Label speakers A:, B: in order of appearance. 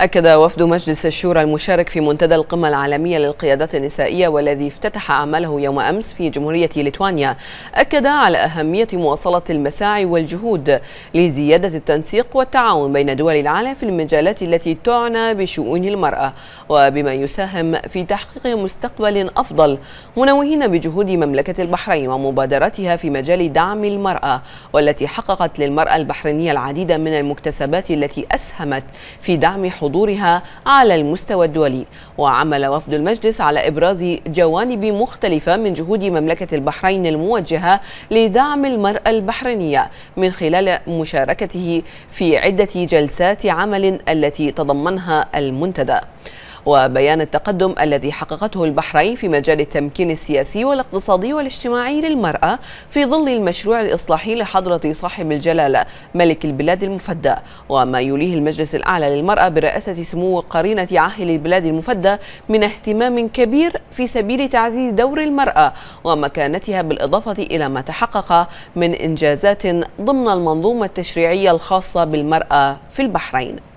A: أكد وفد مجلس الشورى المشارك في منتدى القمة العالمية للقيادات النسائية والذي افتتح عمله يوم أمس في جمهورية ليتوانيا أكد على أهمية مواصلة المساعي والجهود لزيادة التنسيق والتعاون بين دول العالم في المجالات التي تعنى بشؤون المرأة وبما يساهم في تحقيق مستقبل أفضل منوهين بجهود مملكة البحرين ومبادرتها في مجال دعم المرأة والتي حققت للمرأة البحرينية العديد من المكتسبات التي أسهمت في دعم حضور حضورها على المستوى الدولي وعمل وفد المجلس على إبراز جوانب مختلفة من جهود مملكة البحرين الموجهة لدعم المرأة البحرينية من خلال مشاركته في عدة جلسات عمل التي تضمنها المنتدى وبيان التقدم الذي حققته البحرين في مجال التمكين السياسي والاقتصادي والاجتماعي للمرأة في ظل المشروع الإصلاحي لحضرة صاحب الجلالة ملك البلاد المفدى وما يليه المجلس الأعلى للمرأة برئاسة سمو قرينة عاهل البلاد المفدى من اهتمام كبير في سبيل تعزيز دور المرأة ومكانتها بالإضافة إلى ما تحقق من إنجازات ضمن المنظومة التشريعية الخاصة بالمرأة في البحرين